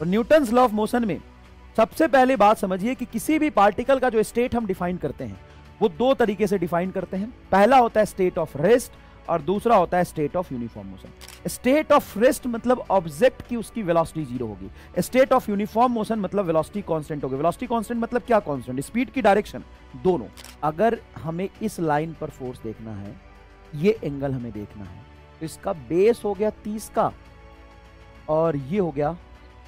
और Newton law of motion में सबसे पहले बात समझिए कि किसी भी पार्टिकल का जो स्टेट हम डिफाइन करते हैं वो दो तरीके से डिफाइन करते हैं पहला होता है स्टेट ऑफ रेस्ट और दूसरा होता है state of uniform motion state of rest मतलब ऑब्जेक्ट की उसकी वेलोसिटी जीरो होगी स्टेट ऑफ यूनिफॉर्म मोशन मतलब वेलोसिटी कांस्टेंट होगी वेलोसिटी कांस्टेंट मतलब क्या कांस्टेंट स्पीड की डायरेक्शन दोनों अगर हमें इस लाइन पर फोर्स देखना है ये एंगल हमें देखना है तो इसका बेस हो गया तीस का और ये हो गया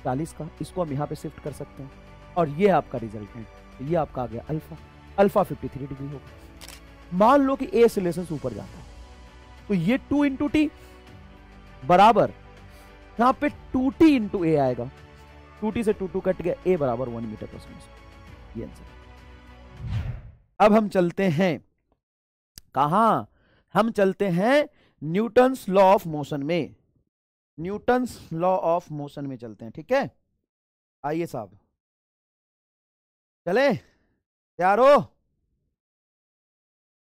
चालीस का इसको हम यहाँ पे शिफ्ट कर सकते हैं और ये आपका रिजल्ट है ये आपका आ गया अल्फा अल्फा 53 डिग्री होगा मान लो कि ए सिलेशन ऊपर जाता है तो ये टू इंटू टी बराबर यहाँ पे टू टी इंटू ए आएगा टू टी से टू टू कट गया ए बराबर वन मीटर पर सेकेंड ये आंसर अब हम चलते हैं कहा हम चलते हैं न्यूटन लॉ ऑफ मोशन में न्यूटन्स लॉ ऑफ मोशन में चलते हैं ठीक है आइए साहब चले तैयार हो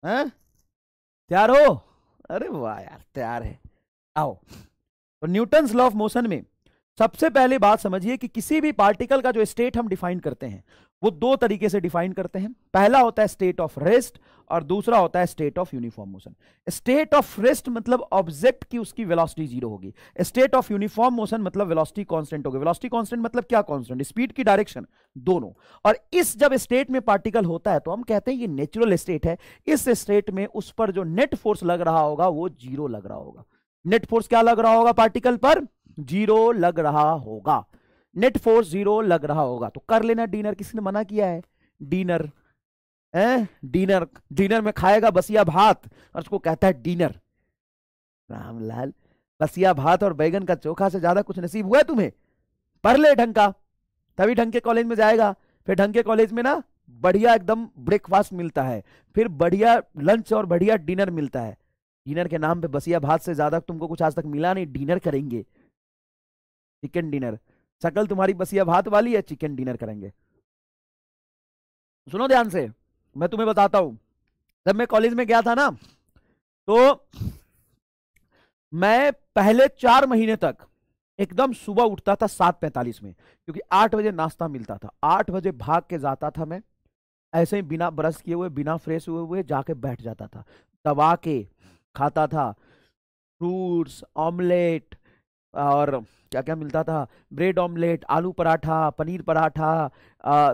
हैं तैयार हो अरे वाह यार तैयार है आओ तो न्यूटन्स लॉ ऑफ मोशन में सबसे पहले बात समझिए कि किसी भी पार्टिकल का जो स्टेट हम डिफाइन करते हैं वो दो तरीके से डिफाइन करते हैं पहला होता है स्टेट ऑफ रेस्ट और दूसरा होता है state of uniform motion state of rest मतलब ऑब्जेक्ट की उसकी वेलोसिटी जीरो होगी स्टेट ऑफ यूनिफॉर्म मोशन मतलब वेलोसिटी कांस्टेंट होगी वेलोसिटी कांस्टेंट मतलब क्या कांस्टेंट स्पीड की डायरेक्शन दोनों और इस जब स्टेट में पार्टिकल होता है तो हम कहते हैं ये नेचुरल स्टेट है इस स्टेट में उस पर जो नेट फोर्स लग रहा होगा वो जीरो लग रहा होगा नेट फोर्स क्या लग रहा होगा पार्टिकल पर जीरो लग रहा होगा नेट फोर्स जीरो लग रहा होगा तो कर लेना डिनर किसी ने मना किया है डिनर है डिनर डिनर में खाएगा बसिया भात और उसको कहता है डिनर रामलाल बसिया भात और बैगन का चोखा से ज्यादा कुछ नसीब हुआ है तुम्हें पढ़ ले ढंग का तभी ढंग के कॉलेज में जाएगा फिर ढंग के कॉलेज में ना बढ़िया एकदम ब्रेकफास्ट मिलता है फिर बढ़िया लंच और बढ़िया डिनर मिलता है डिनर के नाम पे बसिया भात से ज्यादा तुमको कुछ आज तक मिला नहीं डिनर करेंगे चिकन डिनर शकल तुम्हारी बसिया भात वाली है चिकन डिनर करेंगे सुनो ध्यान से मैं तुम्हें बताता हूं जब मैं कॉलेज में गया था ना तो मैं पहले चार महीने तक एकदम सुबह उठता था सात पैंतालीस में क्योंकि आठ बजे नाश्ता मिलता था आठ बजे भाग के जाता था मैं ऐसे ही बिना ब्रश किए हुए बिना फ्रेश हुए हुए जाके बैठ जाता था दबा के खाता था फ्रूट्स ऑमलेट और क्या क्या मिलता था ब्रेड ऑमलेट आलू पराठा पनीर पराठा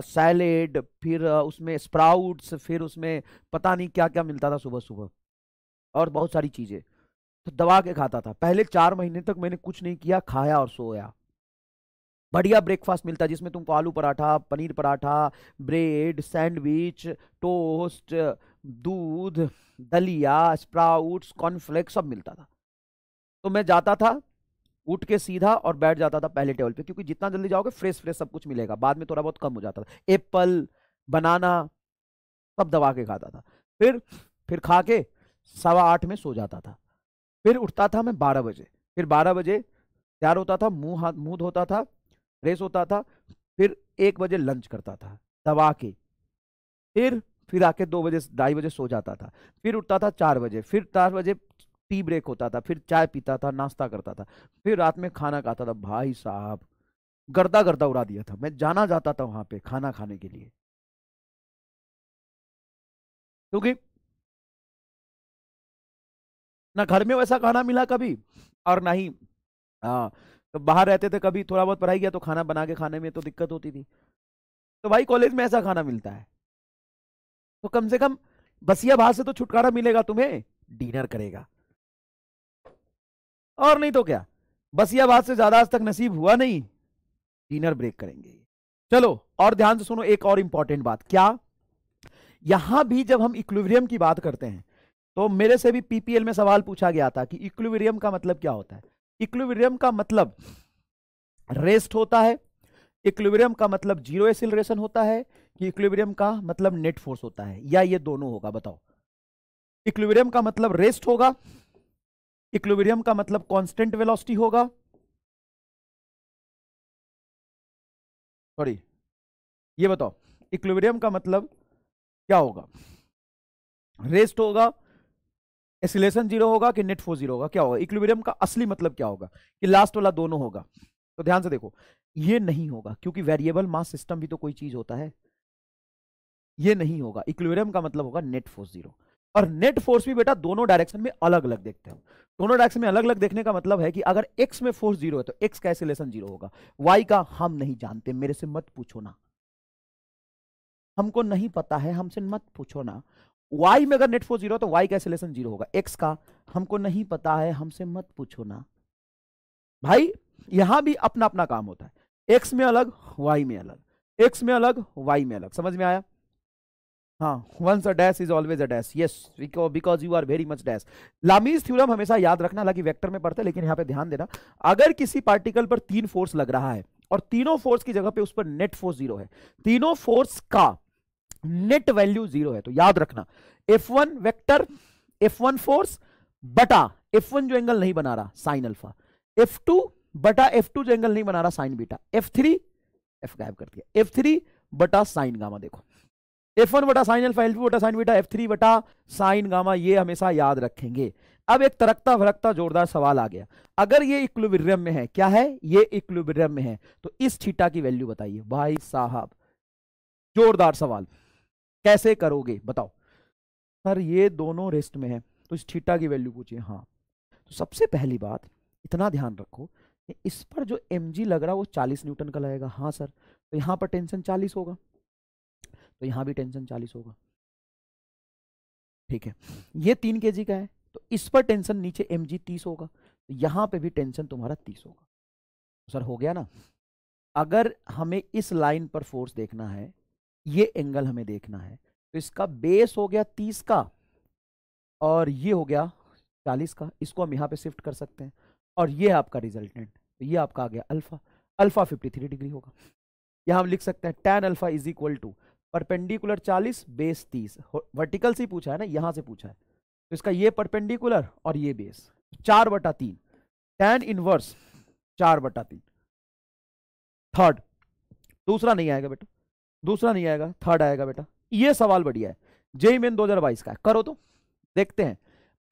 सैलेड फिर उसमें स्प्राउट्स फिर उसमें पता नहीं क्या क्या मिलता था सुबह सुबह और बहुत सारी चीज़ें तो दबा के खाता था पहले चार महीने तक मैंने कुछ नहीं किया खाया और सोया बढ़िया ब्रेकफास्ट मिलता जिसमें तुमको आलू पराठा पनीर पराठा ब्रेड सैंडविच टोस्ट दूध दलिया स्प्राउट्स कॉर्नफ्लेक्स सब मिलता था तो मैं जाता था उठ के सीधा और बैठ जाता था पहले टेबल पे क्योंकि जितना जल्दी जाओगे फ्रेश फ्रेश सब कुछ मिलेगा बाद में थोड़ा बहुत कम हो जाता था एप्पल बनाना सब दबा के खाता था फिर फिर खा के सवा आठ में सो जाता था फिर उठता था मैं बारह बजे फिर बारह बजे तैयार होता था मुंह हाथ मुंह धोता था फ्रेश होता था फिर एक बजे लंच करता था दबा के फिर फिर आके दो बजे ढाई बजे सो जाता था फिर उठता था चार बजे फिर चार बजे टी ब्रेक होता था फिर चाय पीता था नाश्ता करता था फिर रात में खाना खाता था भाई साहब गर्दा गर्दा उड़ा दिया था मैं जाना जाता था वहां पे खाना खाने के लिए क्योंकि ना घर में वैसा खाना मिला कभी और ना ही हाँ तो बाहर रहते थे कभी थोड़ा बहुत पढ़ाई किया तो खाना बना के खाने में तो दिक्कत होती थी तो भाई कॉलेज में ऐसा खाना मिलता है तो कम से कम बसिया भाव से तो छुटकारा मिलेगा तुम्हें डिनर करेगा और नहीं तो क्या बस यह बात से ज्यादा आज तक नसीब हुआ नहीं डिनर ब्रेक करेंगे चलो और ध्यान से सुनो एक और इंपॉर्टेंट बात क्या यहां भी जब हम इक्विलिब्रियम की बात करते हैं तो मेरे से भी पीपीएल में सवाल पूछा गया था कि इक्विलिब्रियम का मतलब क्या होता है इक्विलिब्रियम का मतलब रेस्ट होता है इक्विलिब्रियम का मतलब जीरो एसिलेशन होता है कि इक्विलिब्रियम का मतलब नेट फोर्स होता है या ये दोनों होगा बताओ इक्विलिब्रियम का मतलब रेस्ट होगा इक्विलिब्रियम का मतलब कांस्टेंट वेलोसिटी होगा सॉरी ये बताओ इक्विलिब्रियम का मतलब क्या होगा रेस्ट होगा एसिलेशन जीरो होगा कि नेट फोर जीरो होगा क्या होगा इक्विलिब्रियम का असली मतलब क्या होगा कि लास्ट वाला दोनों होगा तो ध्यान से देखो ये नहीं होगा क्योंकि वेरिएबल मास सिस्टम भी तो कोई चीज होता है ये नहीं होगा इक्विलिब्रियम का मतलब होगा नेट फोर्स जीरो और नेट फोर्स भी बेटा दोनों डायरेक्शन में अलग अलग देखते हैं दोनों डायरेक्शन में अलग अलग देखने का मतलब है कि अगर एक्स में फोर्स जीरो है तो एक्स का एसिलेशन जीरो होगा वाई का हम नहीं जानते मेरे से मत पूछो ना हमको नहीं पता है हमसे मत पूछो ना y में अगर नेट फोर्स जीरो तो y का एसिलेशन जीरो होगा x का हमको नहीं पता है हमसे मत पूछो ना भाई यहां भी अपना अपना काम होता है x में अलग y में अलग x में अलग y में अलग समझ में आया हाँ dash is always a dash yes because you are very much dash Lami's theorem हमेशा याद रखना हालांकि वेक्टर में पड़ता है लेकिन यहाँ पे ध्यान देना अगर किसी पार्टिकल पर तीन फोर्स लग रहा है और तीनों फोर्स की जगह पे उस पर नेट फोर्स जीरो है तीनों फोर्स का नेट वैल्यू जीरो है तो याद रखना F one vector F one force बटा एफ वन जो एंगल नहीं बना रहा साइन अल्फा एफ टू बटा एफ टू जो एंगल नहीं बना रहा sine beta F three F गायब कर दिया एफ थ्री बटा साइन गामा देखो एफ वन बटा साइन एल्फा एल्फ बटा साइन बीटा एफ थ्री बटा साइन गामा ये हमेशा याद रखेंगे अब एक तरक्ता भरकता जोरदार सवाल आ गया अगर ये इक्लुब्रियम में है क्या है ये इक्लुब्रियम में है तो इस थीटा की वैल्यू बताइए भाई साहब जोरदार सवाल कैसे करोगे बताओ सर ये दोनों रेस्ट में है तो इस थीटा की वैल्यू पूछिए हाँ तो सबसे पहली बात इतना ध्यान रखो इस पर जो एम लग रहा है वो चालीस न्यूटन का लगेगा हाँ सर तो यहाँ पर टेंशन चालीस होगा तो यहाँ भी टेंशन चालीस होगा ठीक है ये तीन के का है तो इस पर टेंशन नीचे एम जी तीस होगा तो यहां पे भी टेंशन तुम्हारा तीस होगा तो सर हो गया ना अगर हमें इस लाइन पर फोर्स देखना है ये एंगल हमें देखना है तो इसका बेस हो गया तीस का और ये हो गया चालीस का इसको हम यहां पे शिफ्ट कर सकते हैं और ये आपका रिजल्टेंट तो ये आपका आ गया अल्फा अल्फा फिफ्टी डिग्री होगा यहां हम लिख सकते हैं tan alpha is equal to perpendicular 40 base 30 vertical से पूछा है ना यहां से पूछा है तो इसका ये परपेंडिकुलर और ये बेस चार बटा तीन टेन इनवर्स चार बटा तीन थर्ड दूसरा नहीं आएगा बेटा दूसरा नहीं आएगा थर्ड आएगा बेटा ये सवाल बढ़िया है जेई मेन दो का है करो तो देखते हैं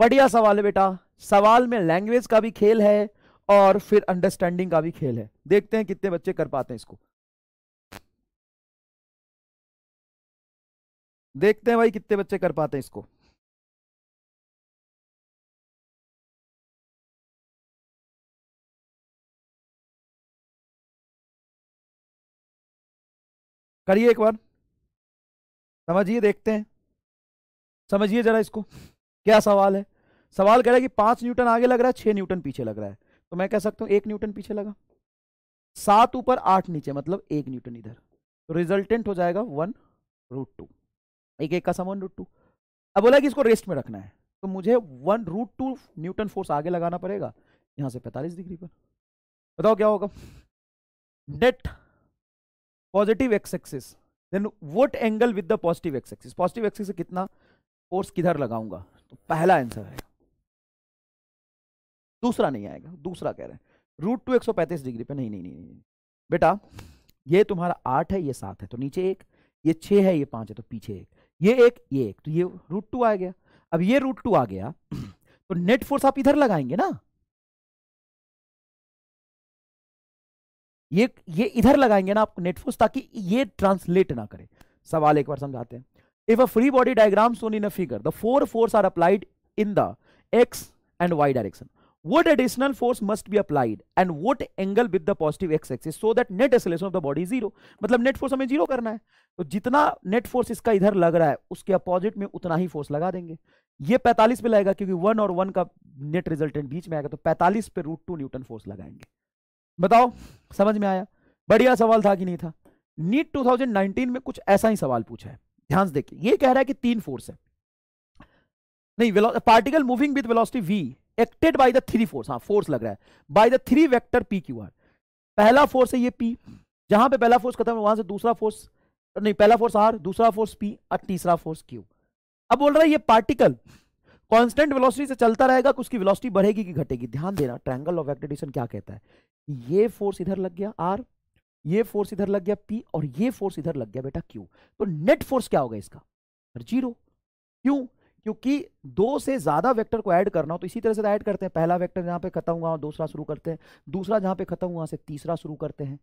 बढ़िया सवाल है बेटा सवाल में लैंग्वेज का भी खेल है और फिर अंडरस्टैंडिंग का भी खेल है देखते हैं कितने बच्चे कर पाते हैं इसको देखते हैं भाई कितने बच्चे कर पाते हैं इसको करिए एक बार समझिए देखते हैं समझिए जरा इसको क्या सवाल है सवाल कह रहा है कि पांच न्यूटन आगे लग रहा है छह न्यूटन पीछे लग रहा है तो मैं कह सकता हूं एक न्यूटन पीछे लगा सात ऊपर आठ नीचे मतलब एक न्यूटन इधर तो रिजल्टेंट हो जाएगा वन रूट टू एक एक का सम रूट टू अब बोला कि इसको रेस्ट में रखना है तो मुझे one root two newton force आगे लगाना पड़ेगा यहां से पैंतालीस डिग्री पर बताओ क्या होगा net positive X axis then what angle with the positive X axis positive axis से कितना फोर्स किधर लगाऊंगा तो पहला आंसर है दूसरा नहीं आएगा दूसरा कह रहे हैं रूट टू एक सौ पैंतीस डिग्री पे नहीं नहीं नहीं नहीं बेटा ये तुम्हारा आठ है ये सात है तो नीचे एक ये छः है ये पाँच है तो पीछे एक ये एक ये एक तो ये रूट टू आ गया अब ये रूट टू आ गया तो नेट फोर्स आप इधर लगाएंगे ना ये ये इधर लगाएंगे ना आपको नेट फोर्स ताकि ये ट्रांसलेट ना करे सवाल एक बार समझाते हैं if a free body diagram shown in a figure the four force are applied in the X and Y direction what additional force must be applied and what angle with the positive x axis so that net acceleration of the body zero मतलब net force हमें zero करना है तो जितना net force इसका इधर लग रहा है उसके अपोजिट में उतना ही force लगा देंगे ये 45 पे लगेगा क्योंकि वन और वन का नेट रिजल्टेंट बीच में आएगा तो 45 पे रूट टू न्यूटन फोर्स लगाएंगे बताओ समझ में आया बढ़िया सवाल था कि नहीं था नीट 2019 में कुछ ऐसा ही सवाल पूछा है ध्यान देखिए ये कह रहा है कि तीन फोर्स है नहीं particle moving with velocity v acted by the three force हाँ फोर्स लग रहा है by the three vector P Q R पहला फोर्स है ये पी जहां पे पहला फोर्स खत्म है वहां से दूसरा फोर्स नहीं पहला फोर्स आर दूसरा फोर्स पी और तीसरा फोर्स क्यू अब बोल रहा है ये पार्टिकल कांस्टेंट वेलोसिटी से चलता रहेगा उसकी वेलोसिटी बढ़ेगी कि घटेगी ध्यान देना ट्रायंगल ऑफ एक्टेडिशन क्या कहता है ये फोर्स इधर लग गया आर ये फोर्स इधर लग गया पी और ये फोर्स इधर लग गया बेटा क्यू तो नेट फोर्स क्या होगा इसका जीरो क्यों क्योंकि दो से ज़्यादा वेक्टर को ऐड करना हो तो इसी तरह से ऐड तो करते हैं पहला वेक्टर जहां पे खत्म हुआ दूसरा शुरू करते हैं दूसरा जहां पे खत्म हुआ से तीसरा शुरू करते हैं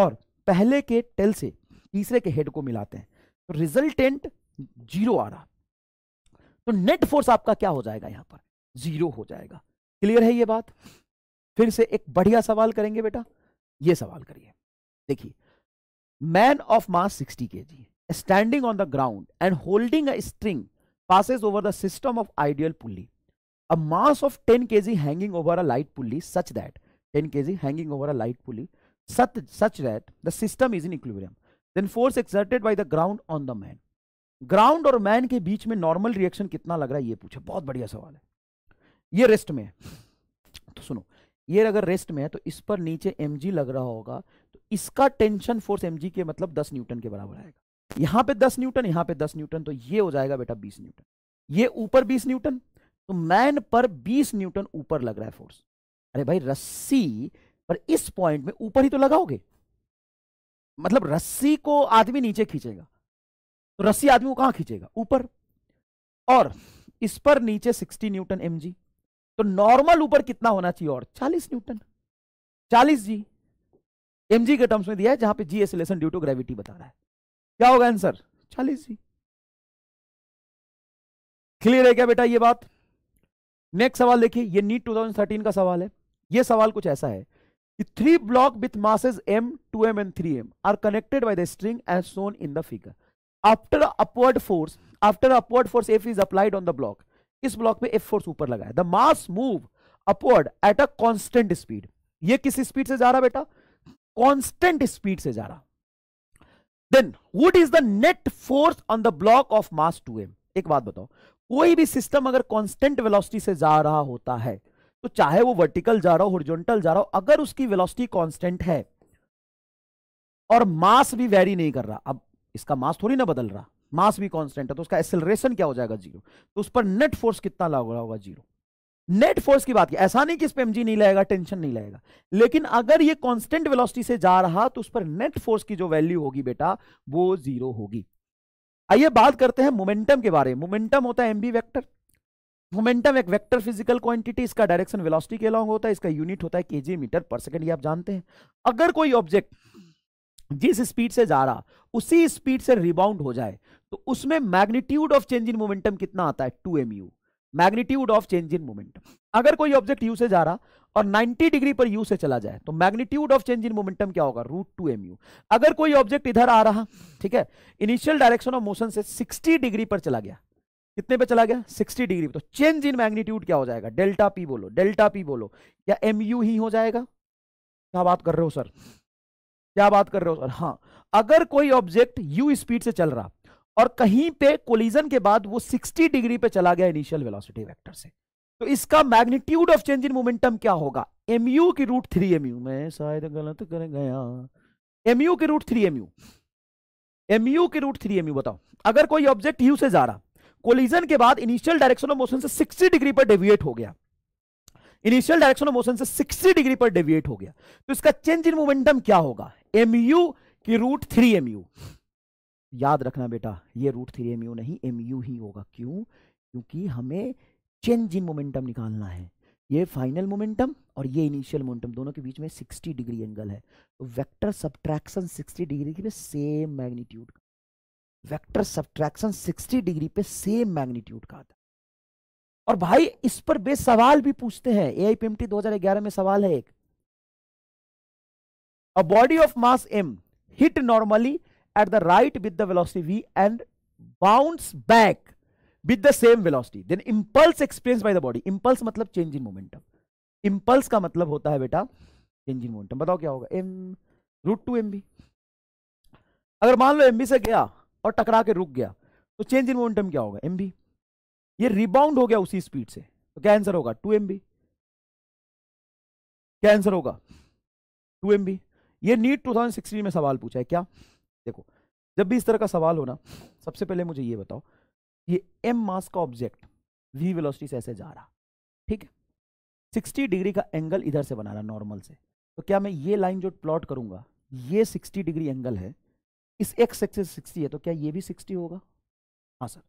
और पहले के टेल से तीसरे के हेड को मिलाते हैं तो रिजल्टेंट जीरो आ रहा तो नेट फोर्स आपका क्या हो जाएगा यहां पर जीरो हो जाएगा क्लियर है ये बात फिर से एक बढ़िया सवाल करेंगे बेटा ये सवाल करिए देखिए man of mass sixty K G standing on the ground and holding a string passes over the system of ideal pulley. A mass of 10 kg hanging over a light pulley such that 10 kg hanging over a light pulley such, such that the system is in equilibrium. Then force exerted by the ground on the man. Ground और man के बीच में normal reaction कितना लग रहा है ये पूछे बहुत बढ़िया सवाल है ये रेस्ट में है तो सुनो ये अगर रेस्ट में है तो इस पर नीचे एम लग रहा होगा तो इसका टेंशन फोर्स एम के मतलब दस न्यूटन के बराबर आएगा यहां पे 10 न्यूटन यहां पे 10 न्यूटन तो ये हो जाएगा बेटा 20 न्यूटन ये ऊपर 20 न्यूटन तो मैन पर 20 न्यूटन ऊपर लग रहा है फोर्स अरे भाई रस्सी पर इस पॉइंट में ऊपर ही तो लगाओगे मतलब रस्सी को आदमी नीचे खींचेगा तो रस्सी आदमी को कहां खींचेगा ऊपर और इस पर नीचे 60 न्यूटन एम तो नॉर्मल ऊपर कितना होना चाहिए और चालीस न्यूटन चालीस जी एम के टर्म्स में दिया है जहां पर g acceleration due to gravity बता रहा है क्या होगा आंसर चालीस ही क्लियर है क्या बेटा ये बात नेक्स्ट सवाल देखिए ये नीट 2013 का सवाल है ये सवाल कुछ ऐसा है कि three block with M two M and M are connected by the string as shown in the figure after upward force after upward force F is applied on the block इस ब्लॉक में F force ऊपर लगा है the mass move upward at a constant speed ये किस speed से जा रहा बेटा कॉन्स्टेंट स्पीड से जा रहा then what is the net force on the block of mass 2m एक बात बताओ कोई भी सिस्टम अगर कांस्टेंट वेलोसिटी से जा रहा होता है तो चाहे वो वर्टिकल जा रहा हो हॉरिजॉन्टल जा रहा हो अगर उसकी वेलोसिटी कांस्टेंट है और मास भी वेरी नहीं कर रहा अब इसका मास थोड़ी ना बदल रहा मास भी कांस्टेंट है तो उसका एक्सेलरेशन क्या हो जाएगा जीरो तो उस पर नेट फोर्स कितना लग होगा जीरो नेट फोर्स की बात की ऐसा नहीं कि इस पर एमजी नहीं लगेगा टेंशन नहीं लगेगा लेकिन अगर ये कांस्टेंट वेलोसिटी से जा रहा तो उस पर नेट फोर्स की जो वैल्यू होगी बेटा वो जीरो होगी आइए बात करते हैं मोमेंटम के बारे में मोमेंटम होता है एमबी वेक्टर मोमेंटम एक वेक्टर फिजिकल क्वांटिटी इसका डायरेक्शन वेलोसिटी के अलॉन्ग होता है इसका यूनिट होता है केजी मीटर पर सेकंड ये आप जानते हैं अगर कोई ऑब्जेक्ट जिस स्पीड से जा रहा उसी स्पीड से रिबाउंड हो जाए तो उसमें magnitude of change in momentum कितना आता है two M U magnitude of change in momentum अगर कोई ऑब्जेक्ट यू से जा रहा और 90 डिग्री पर यू से चला जाए तो magnitude of change in momentum क्या होगा रूट टू एम यू अगर कोई ऑब्जेक्ट इधर आ रहा ठीक है इनिशियल डायरेक्शन ऑफ मोशन से 60 डिग्री पर चला गया कितने पे चला गया 60 डिग्री तो चेंज इन मैग्नीट्यूड क्या हो जाएगा डेल्टा पी बोलो डेल्टा पी बोलो या एम यू ही हो जाएगा क्या बात कर रहे हो सर क्या बात कर रहे हो सर हाँ अगर कोई ऑब्जेक्ट यू स्पीड से चल रहा और कहीं पे कोलिजन के बाद वो 60 डिग्री पे चला गया इनिशियल वेलोसिटी वेक्टर से तो इसका magnitude of change in momentum क्या होगा एमयू की रूट थ्री एमयू मैं शायद गलत कर गया एमयू की रूट थ्री एमयू एमयू की रूट थ्री एमयू बताओ अगर कोई ऑब्जेक्ट यू से जा रहा कोलिजन के बाद इनिशियल डायरेक्शन ऑफ मोशन से सिक्सटी डिग्री पर डेविएट हो गया इनिशियल डायरेक्शन ऑफ मोशन से 60 डिग्री पर डेविएट हो गया तो इसका चेंज इन मोमेंटम क्या होगा एमयू की रूट थ्री एमयू याद रखना बेटा ये रूट थ्री एम यू नहीं एम यू ही होगा क्यों क्योंकि हमें चेंज इन मोमेंटम निकालना है ये फाइनल मोमेंटम और ये इनिशियल मोमेंटम दोनों के बीच में 60 डिग्री एंगल है तो वेक्टर सब्ट्रैक्शन 60 डिग्री पे सेम मैग्नीट्यूड का वेक्टर सब्ट्रैक्शन 60 डिग्री पे सेम मैग्नीट्यूड का आता और भाई इस पर बे सवाल भी पूछते हैं A I P M T दो में सवाल है एक a body of mass M hit normally at the right with the velocity v and bounce back with the same velocity then impulse experienced by the body impulse मतलब change in momentum impulse का मतलब होता है बेटा change in momentum बताओ क्या होगा m root to M अगर मान लो एम से गया और टकरा के रुक गया तो चेंज इन मोमेंटम क्या होगा एम ये रिबाउंड हो गया उसी स्पीड से तो क्या आंसर होगा टू एम क्या आंसर होगा टू एम ये नीट 2016 में सवाल पूछा है क्या देखो जब भी इस तरह का सवाल हो ना सबसे पहले मुझे ये बताओ ये एम मास का ऑब्जेक्ट वी वेलोसिटी से ऐसे जा रहा ठीक है सिक्सटी डिग्री का एंगल इधर से बना रहा नॉर्मल से तो क्या मैं ये लाइन जो प्लॉट करूंगा ये सिक्सटी डिग्री एंगल है इस एक्स एक्सेस सिक्सटी है तो क्या ये भी सिक्सटी होगा हाँ सर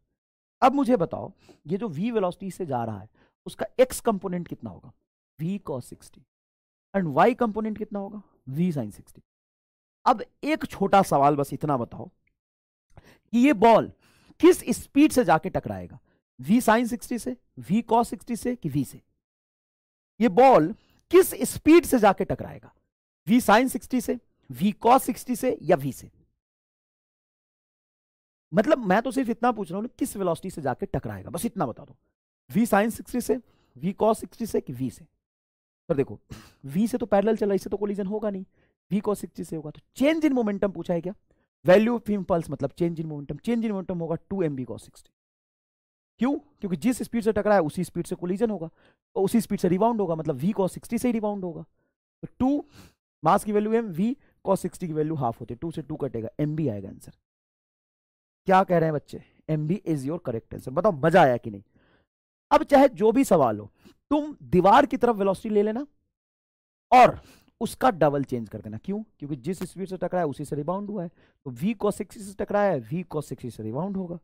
अब मुझे बताओ ये जो वी वेलोसिटी से जा रहा है उसका एक्स कंपोनेंट कितना होगा V cos sixty and Y component कितना होगा वी साइन सिक्सटी अब एक छोटा सवाल बस इतना बताओ कि ये बॉल किस स्पीड से जाके टकराएगा v साइन सिक्सटी से v कॉस सिक्सटी से कि v से ये बॉल किस स्पीड से जाके टकराएगा v साइन सिक्सटी से v कॉस सिक्सटी से या v से मतलब मैं तो सिर्फ इतना पूछ रहा हूं किस वेलोसिटी से जाके टकराएगा बस इतना बता दो v साइन सिक्सटी से v कॉस सिक्सटी से कि v से पर देखो v से तो पैरेलल चला इससे तो कोलिजन होगा नहीं वी कॉस सिक्सटी से होगा तो चेंज इन मोमेंटम पूछा है क्या वैल्यू ऑफ इम्पल्स मतलब change in momentum change in momentum होगा two M V cos sixty क्यों क्योंकि जिस स्पीड से टकरा है उसी स्पीड से कोलिजन होगा और उसी स्पीड से रिबाउंड होगा मतलब वी कॉस सिक्सटी से ही रिबाउंड होगा तो टू मास की value M V cos sixty की वैल्यू हाफ होती है टू से टू कटेगा एम बी आएगा आंसर क्या कह रहे हैं बच्चे M V is your correct answer बताओ मजा आया कि नहीं अब चाहे जो भी सवाल हो तुम दीवार की तरफ वेलोसिटी ले लेना और उसका डबल चेंज कर देना क्यों क्योंकि जिस स्पीड से टकराया उसी से रिबाउंड हुआ है तो वी कॉस सिक्सटी से टकराया है वी कॉस सिक्सटी से रिबाउंड होगा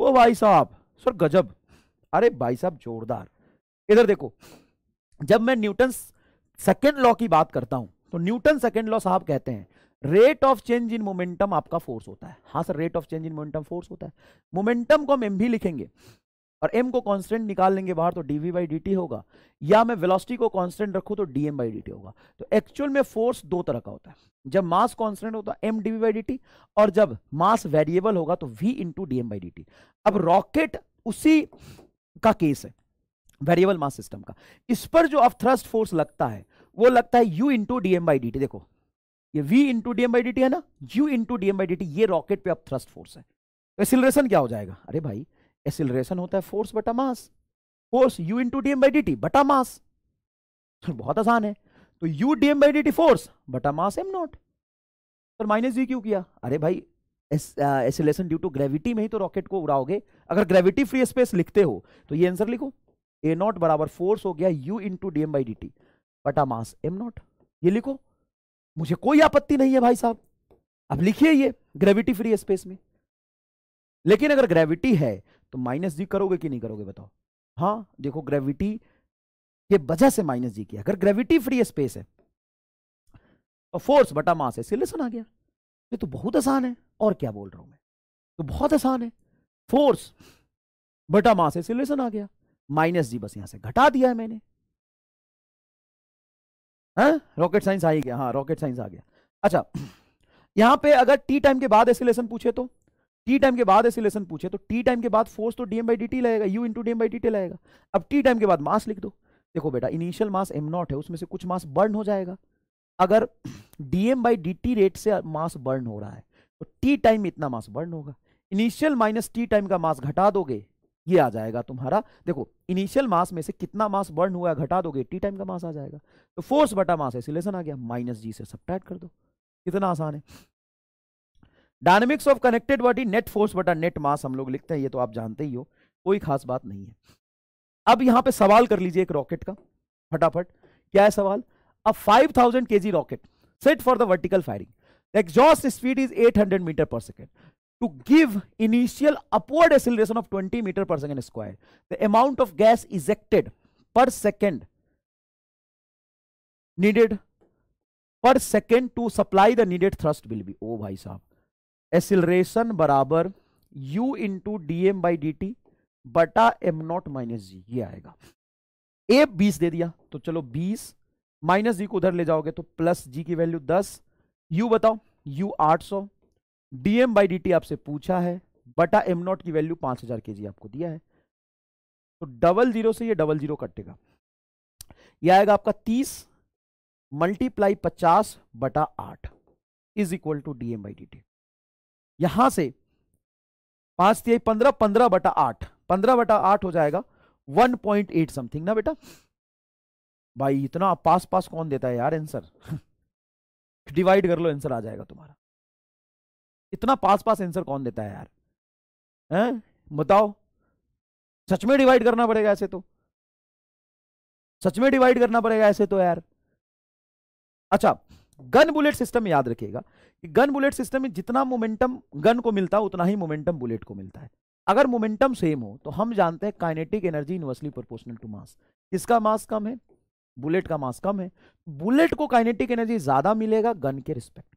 ओ भाई साहब सर गजब अरे भाई साहब जोरदार इधर देखो जब मैं न्यूटन सेकेंड लॉ की बात करता हूं तो न्यूटन सेकेंड लॉ साहब कहते हैं rate of change in momentum आपका फोर्स होता है हाँ sir rate of change in momentum force होता है मोमेंटम को हम एम भी लिखेंगे और m को कांस्टेंट निकाल लेंगे बाहर तो dv बाई डी होगा या मैं वेलोसिटी को कांस्टेंट रखूँ तो dm बाई डी होगा तो एक्चुअल में फोर्स दो तरह का होता है जब मास कांस्टेंट होता है एम डी बाई डी और जब मास वेरिएबल होगा तो v into D by D अब रॉकेट उसी का केस है वेरिएबल मास सिस्टम का इस पर जो अब थ्रस्ट फोर्स लगता है वो लगता है u into D by D देखो ये v into D by D है ना u into D by D ये रॉकेट पे अब थ्रस्ट फोर्स है एक्सिलेशन तो क्या हो जाएगा अरे भाई एसिलरेशन होता है फोर्स बटा mass force U into D M by D T बटा मास बहुत आसान है तो U D M by D T force बटा mass M naught sir minus U क्यों किया अरे भाई एसिलेशन ड्यू टू ग्रेविटी में ही तो रॉकेट को उड़ाओगे अगर ग्रेविटी फ्री स्पेस लिखते हो तो ये आंसर लिखो ए नॉट बराबर फोर्स हो गया U into D M by D T बटा मास एम नॉट ये लिखो मुझे कोई आपत्ति नहीं है भाई साहब अब लिखिए ये ग्रेविटी फ्री स्पेस में लेकिन अगर ग्रेविटी है तो माइनस जी करोगे कि नहीं करोगे बताओ हाँ देखो ग्रेविटी के वजह से माइनस जी किया अगर ग्रेविटी फ्री स्पेस है और फोर्स बटा मास है सिलेशन आ गया ये तो बहुत आसान है और क्या बोल रहा हूं मैं तो बहुत आसान है फोर्स बटा मास है सिलेशन आ गया माइनस जी बस यहां से घटा दिया है मैंने रॉकेट हाँ? साइंस आ ही गया हाँ रॉकेट साइंस आ गया अच्छा यहां पे अगर टी टाइम के बाद एसिलेशन पूछे तो टी टाइम के बाद एसिलेशन पूछे तो टी टाइम के बाद फोर्स तो डीएम बाई डी टी लगेगा u into dm by D t लगेगा अब टी टाइम के बाद मास लिख दो देखो बेटा इनिशियल मास एम नॉट है उसमें से कुछ मास बर्न हो जाएगा अगर dm by D t rate से मास बर्न हो रहा है तो टी टाइम इतना मास बर्न होगा इनिशियल माइनस टी टाइम का मास घटा दोगे ये आ जाएगा तुम्हारा देखो इनिशियल मास में से कितना मास बर्न हुआ है घटा दोगे टी टाइम का मास आ जाएगा तो फोर्स बटा मास एसिलेशन आ गया माइनस जी से सब्ट्रैक्ट कर दो कितना आसान है dynamics of connected body net force बटा नेट मास हम लोग लिखते हैं ये तो आप जानते ही हो कोई खास बात नहीं है अब यहां पे सवाल कर लीजिए एक रॉकेट का फटाफट क्या है सवाल अब 5000 thousand k g rocket set for the vertical firing exhaust speed is 800 meter पर second to give initial upward acceleration of 20 meter पर second square the amount of gas ejected per second needed per second to supply the needed thrust will be ओ भाई साहब acceleration बराबर u into D M by D T बटा m naught minus g ये आएगा ए बीस दे दिया तो चलो बीस माइनस जी को उधर ले जाओगे तो प्लस जी की वैल्यू दस यू बताओ यू आठ सौ d M by D t आपसे पूछा है बटा एम नॉट की वैल्यू पांच हजार के जी आपको दिया है तो डबल जीरो से ये डबल जीरो कटेगा यह आएगा आपका तीस मल्टीप्लाई पचास बटा आठ is equal to D M by D t यहां से पांच तिहाई पंद्रह पंद्रह बटा आठ पंद्रह बटा आठ हो जाएगा वन पॉइंट एट समथिंग ना बेटा भाई इतना पास पास कौन देता है यार आंसर डिवाइड कर लो आंसर आ जाएगा तुम्हारा इतना पास पास आंसर कौन देता है यार हैं बताओ सच में डिवाइड करना पड़ेगा ऐसे तो सच में डिवाइड करना पड़ेगा ऐसे तो यार अच्छा गन बुलेट सिस्टम याद रखिएगा कि गन बुलेट सिस्टम में जितना मोमेंटम गन को मिलता है उतना ही मोमेंटम बुलेट को मिलता है अगर मोमेंटम सेम हो तो हम जानते हैं kinetic energy inversely proportional to mass इसका मास कम है बुलेट का मास कम है बुलेट को काइनेटिक एनर्जी ज्यादा मिलेगा गन के रिस्पेक्ट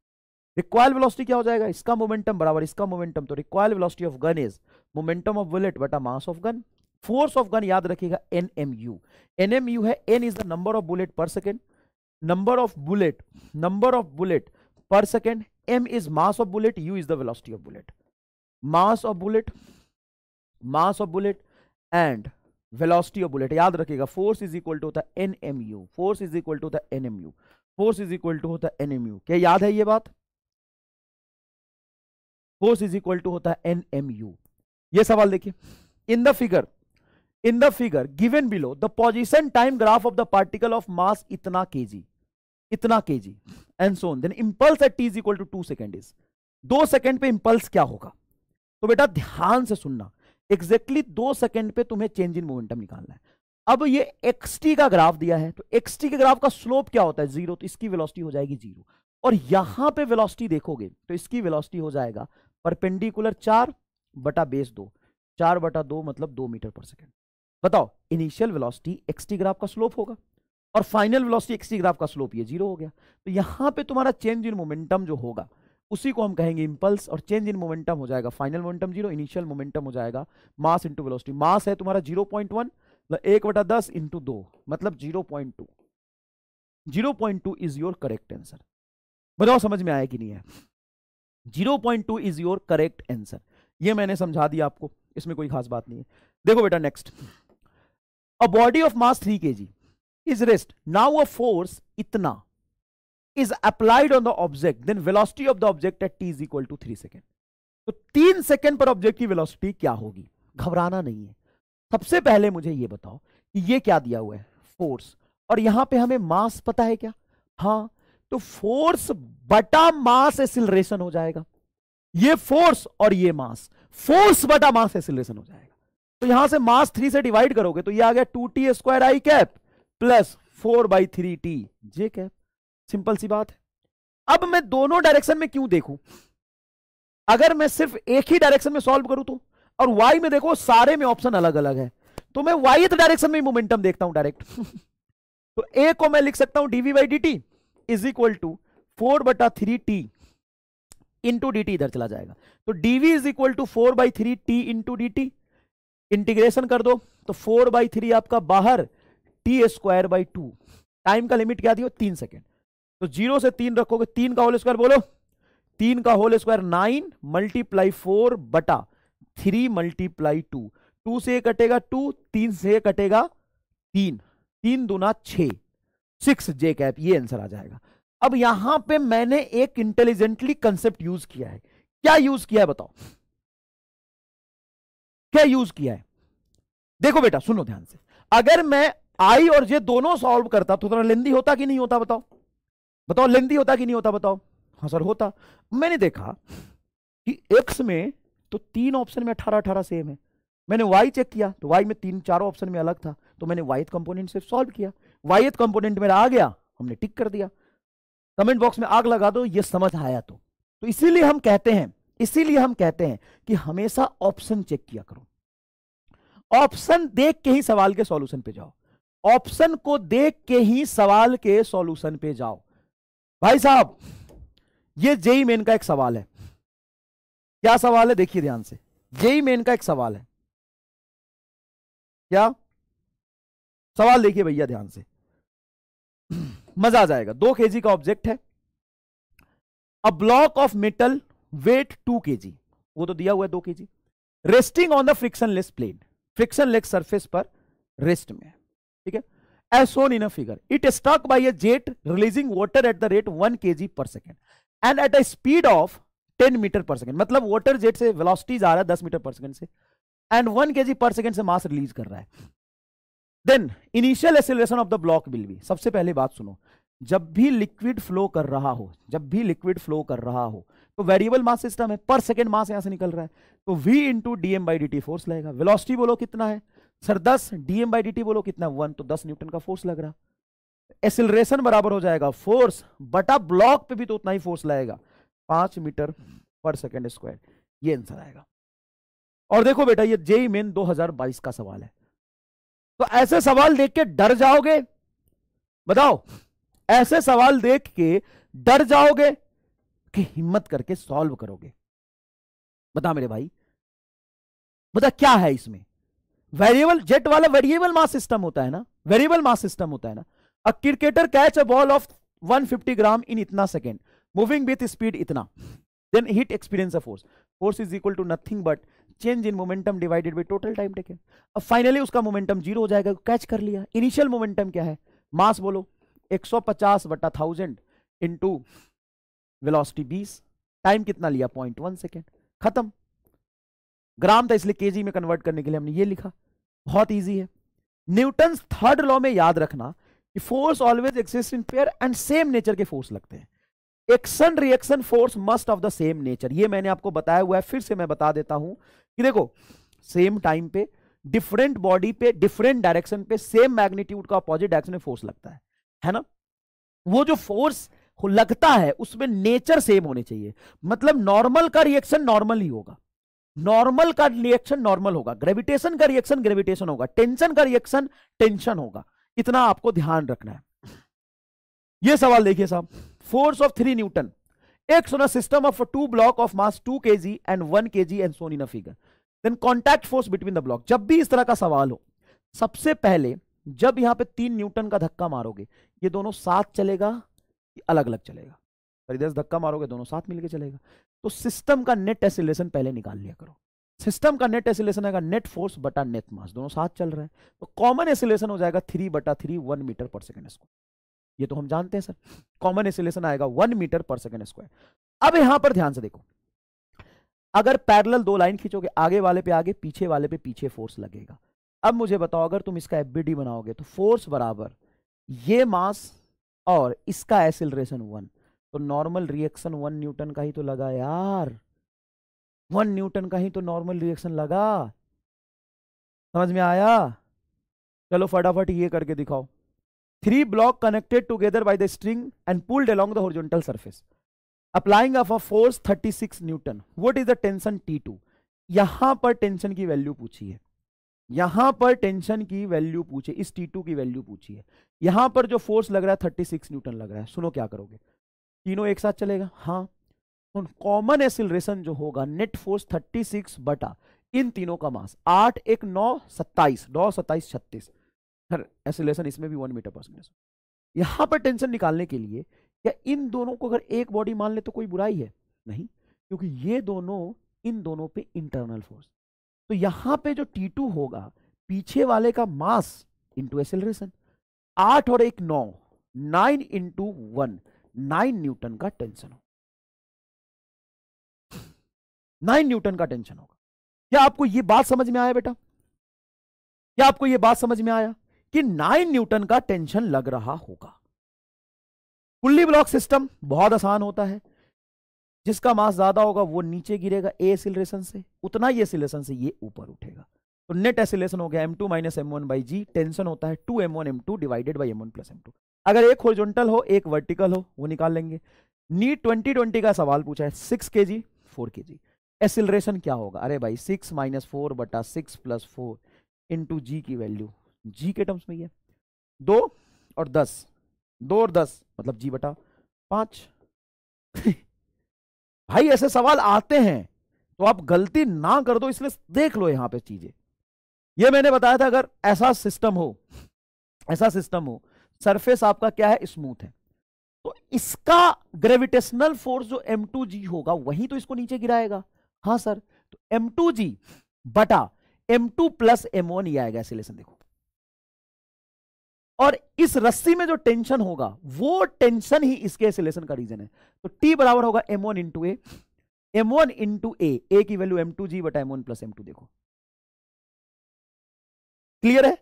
रिक्वायर वेलोसिटी क्या हो जाएगा इसका मोमेंटम बराबर इसका मोमेंटम तो require velocity of gun is momentum of bullet but uh mass of gun force of gun याद रखिएगा n m u n m u है n is the number of bullet per second number of bullet number of bullet per second m is mass of bullet u is the velocity of bullet mass of bullet mass of bullet and velocity of bullet याद रखिएगा force is equal to होता है n m u force is equal to होता है n m u force is equal to होता है n m you क्या याद है ये बात फोर्स इज इक्वल टू होता है एन एम यू ये सवाल देखिए in the figure in the figure given below the position time graph of the particle of mass इतना के itna kg and so on then impulse at t is equal to two second is दो second पे impulse क्या होगा तो बेटा ध्यान से सुनना एग्जैक्टली exactly दो सेकेंड पे तुम्हें चेंज इन मोमेंटम निकालना है अब ये एक्सटी का ग्राफ दिया है तो एक्सटी के ग्राफ का स्लोप क्या होता है जीरो तो इसकी वेलोसिटी हो जाएगी जीरो और यहां पे वेलोसिटी देखोगे तो इसकी वेलोसिटी हो जाएगा परपेंडिकुलर चार बटा बेस दो चार बटा दो मतलब दो मीटर पर सेकेंड बताओ इनिशियल वेलोसिटी एक्सटी ग्राफ का स्लोप होगा और फाइनल वेलोसिटी एक्सटी ग्राफ का स्लोप ये जीरो हो गया तो यहां पे तुम्हारा चेंज इन मोमेंटम जो होगा उसी को हम कहेंगे इंपल्स और चेंज इन मोमेंटम हो जाएगा final momentum zero initial momentum हो जाएगा मास इंटू वेलोसिटी मास है तुम्हारा जीरो पॉइंट वन एक बटा दस इंटू दो मतलब zero point two zero point two is your correct answer बताओ समझ में आया कि नहीं है zero point two is your correct answer ये मैंने समझा दिया आपको इसमें कोई खास बात नहीं है देखो बेटा next body of mass three k g is rest now a force इतना is applied on the object then velocity of the object at t is equal to three second तो तीन सेकंड पर ऑब्जेक्ट की velocity क्या होगी घबराना नहीं है सबसे पहले मुझे यह बताओ कि यह क्या दिया हुआ है फोर्स और यहां पे हमें मास पता है क्या हां तो फोर्स बटा मास एसिलरेशन हो जाएगा ये फोर्स और ये मास फोर्स बटा मास एसिलरेशन हो जाएगा तो यहां से मास थ्री से डिवाइड करोगे तो ये आ गया two t square i cap plus four by three t j cap simple सी बात है अब मैं दोनों डायरेक्शन में क्यों देखूं अगर मैं सिर्फ एक ही डायरेक्शन में सॉल्व करूं तो और वाई में देखो सारे में ऑप्शन अलग अलग है तो मैं वाई डायरेक्शन में मोमेंटम देखता हूं डायरेक्ट तो ए को मैं लिख सकता हूं dv by D t is equal to four बटा three t into d t इधर चला जाएगा तो dv is equal to four by three t into d t integration कर दो तो फोर बाई थ्री आपका बाहर t square by two time का लिमिट क्या दिया तीन सेकेंड तो जीरो से तीन रखोगे तीन का होल स्क्वायर बोलो तीन का whole square nine multiply four बटा थ्री मल्टीप्लाई टू टू से कटेगा टू तीन से कटेगा तीन तीन दुना छ सिक्स जे कैप ये आंसर आ जाएगा अब यहां पे मैंने एक इंटेलिजेंटली कंसेप्ट यूज किया है क्या यूज किया है बताओ क्या यूज किया है देखो बेटा सुनो ध्यान से अगर मैं आई और जे दोनों सॉल्व करता तो थोड़ा लेंदी होता कि नहीं होता बताओ बताओ लेंदी होता कि नहीं होता बताओ हाँ सर होता मैंने देखा कि एक्स में तो तीन ऑप्शन में अठारह अठारह सेम है मैंने वाई चेक किया तो वाई में तीन चारों ऑप्शन में अलग था तो मैंने वाइथ कंपोनेंट से सॉल्व किया वाई कंपोनेंट मेरा आ गया हमने टिक कर दिया कमेंट बॉक्स में आग लगा दो ये समझ आया तो, तो इसीलिए हम कहते हैं इसीलिए हम कहते हैं कि हमेशा ऑप्शन चेक किया करो ऑप्शन देख के ही सवाल के सॉल्यूशन पे जाओ ऑप्शन को देख के ही सवाल के सॉल्यूशन पे जाओ भाई साहब ये जेई मेन का एक सवाल है क्या सवाल है देखिए ध्यान से जेई मेन का एक सवाल है क्या सवाल देखिए भैया ध्यान से मजा आ जाएगा दो केजी का ऑब्जेक्ट है a block of metal weight two के जी वो तो दिया हुआ है दो K G resting on the frictionless plane frictionless surface पर रेस्ट में ठीक है as shown in figure it stuck by jet releasing water at the rate one के G per second and at a speed of ten meter पर second मतलब water jet से velocity जा रहा है दस मीटर पर सेकेंड से एंड वन के जी पर सेकेंड से मास रिलीज कर रहा है then initial acceleration of the block will be सबसे पहले बात सुनो जब भी लिक्विड फ्लो कर रहा हो जब भी लिक्विड फ्लो कर रहा हो तो वेरिएबल मास सिस्टम है पर सेकेंड मास यहां से निकल रहा है तो v into dm by d force लगेगा वेलोसिटी बोलो कितना है सर 10 डीएम बाई डी बोलो कितना वन तो 10 न्यूटन का फोर्स लग रहा एसिलरेशन बराबर हो जाएगा फोर्स बटा ब्लॉक पे भी तो उतना ही फोर्स लगेगा पांच मीटर पर सेकेंड स्क्वायर ये आंसर आएगा और देखो बेटा ये जेई मेन 2022 का सवाल है तो ऐसे सवाल देख के डर जाओगे बताओ ऐसे सवाल देख के डर जाओगे कि हिम्मत करके सॉल्व करोगे बता मेरे भाई बता क्या है इसमें वेरिएबल जेट वाला वेरिएबल मास सिस्टम होता है ना वेरिएबल मास सिस्टम होता है ना a cricketer catch a ball of 150 gram in इतना सेकेंड मूविंग विथ स्पीड इतना then hit experience a force force is equal to nothing but change in momentum divided by total time taken अब finally उसका momentum zero हो जाएगा catch कर लिया initial momentum क्या है मास बोलो 150 बटा थाउजेंड इंटू वेलोसिटी बीस टाइम कितना लिया पॉइंट वन सेकेंड खत्म ग्राम था इसलिए केजी में कन्वर्ट करने के लिए हमने ये लिखा बहुत इजी है न्यूटन थर्ड लॉ में याद रखना कि force always exist in pair and same nature के फोर्स लगते हैं action reaction force must of the same nature ये मैंने आपको बताया हुआ है फिर से मैं बता देता हूं कि देखो सेम टाइम पे डिफरेंट बॉडी पे डिफरेंट डायरेक्शन पे सेम मैग्नीट्यूड का अपोजिट डायरेक्शन में फोर्स लगता है है ना वो जो फोर्स लगता है उसमें नेचर सेम होने चाहिए मतलब नॉर्मल का रिएक्शन नॉर्मल ही होगा नॉर्मल का रिएक्शन नॉर्मल होगा ग्रेविटेशन का रिएक्शन ग्रेविटेशन होगा टेंशन का रिएक्शन टेंशन होगा इतना आपको ध्यान रखना है ये सवाल देखिए साहब फोर्स ऑफ थ्री न्यूटन एक सोना system of two block of mass two के जी एंड वन के g and shown in figure then contact force between the block जब भी इस तरह का सवाल हो सबसे पहले जब यहां पे तीन न्यूटन का धक्का मारोगे ये दोनों साथ चलेगा कि अलग अलग चलेगा इधर धक्का मारोगे दोनों साथ मिलकर चलेगा तो सिस्टम का नेट एसिलेशन पहले निकाल लिया करो सिस्टम का नेट एसिलेशन आएगा नेट फोर्स बटा नेट मास दोनों साथ चल रहे हैं तो कॉमन एसिलेशन हो जाएगा थ्री बटा थ्री वन मीटर पर सेकेंड स्क्वायर ये तो हम जानते हैं सर कॉमन एसिलेशन आएगा वन मीटर पर सेकेंड स्क्वायर अब यहां पर ध्यान से देखो अगर पैरेलल दो लाइन खींचोगे आगे वाले पे आगे पीछे वाले पे पीछे फोर्स लगेगा अब मुझे बताओ अगर तुम इसका एफ बनाओगे तो फोर्स बराबर ये मास और इसका एसिलरेशन वन तो नॉर्मल रिएक्शन वन न्यूटन का ही तो लगा यार वन न्यूटन का ही तो नॉर्मल रिएक्शन लगा समझ में आया चलो फटाफट ये करके दिखाओ three block connected together by the string and pulled along the horizontal surface applying of a force 36 newton what is the tension t two यहां पर टेंशन की वैल्यू पूछी है यहां पर टेंशन की वैल्यू पूछे इस T2 की वैल्यू पूछी है यहां पर जो फोर्स लग रहा है 36 न्यूटन लग रहा है सुनो क्या करोगे तीनों एक साथ चलेगा हाँ कॉमन एसिलेशन जो होगा नेट फोर्स 36 बटा इन तीनों का मास आठ एक नौ सत्ताईस नौ सत्ताईस छत्तीस एसिलेशन इसमें भी वन मीटर पर सेकेंड यहां पर टेंशन निकालने के लिए क्या इन दोनों को अगर एक बॉडी मान ले तो कोई बुराई है नहीं क्योंकि ये दोनों इन दोनों पे इंटरनल फोर्स तो यहां पे जो टी टू होगा पीछे वाले का मास इंटू एसेलरेशन आठ और एक नौ nine into one nine newton का टेंशन होगा नाइन न्यूटन का टेंशन होगा क्या आपको यह बात समझ में आया बेटा क्या आपको यह बात समझ में आया कि नाइन न्यूटन का टेंशन लग रहा होगा फुल्ली ब्लॉक सिस्टम बहुत आसान होता है जिसका मास ज्यादा होगा वो नीचे गिरेगा ए एसिलेशन से उतना ही एसिलेशन से ये ऊपर उठेगा तो नेट एसिलेशन हो गया m two minus m one by g tension होता है two m one m two divided by m one plus m two अगर एक होरिजोनटल हो एक वर्टिकल हो वो निकाल लेंगे नी ट्वेंटी ट्वेंटी का सवाल पूछा है सिक्स के जी फोर के जी एसिलेशन क्या होगा अरे भाई सिक्स माइनस फोर बटा six plus four into g की वैल्यू जी के टर्म्स में ये दो और दस दो और दस मतलब जी बटा पाँच भाई ऐसे सवाल आते हैं तो आप गलती ना कर दो इसलिए देख लो यहां पे चीजें ये मैंने बताया था अगर ऐसा सिस्टम हो ऐसा सिस्टम हो सरफेस आपका क्या है स्मूथ है तो इसका ग्रेविटेशनल फोर्स जो जी होगा वही तो इसको नीचे गिराएगा हाँ सर तो जी बटा m two plus m one ये आएगा इसीलिए देखो और इस रस्सी में जो टेंशन होगा वो टेंशन ही इसके एसिलेशन का रीजन है तो टी बराबर होगा m one into a m one into a a की value m two g but m one plus m two देखो क्लियर है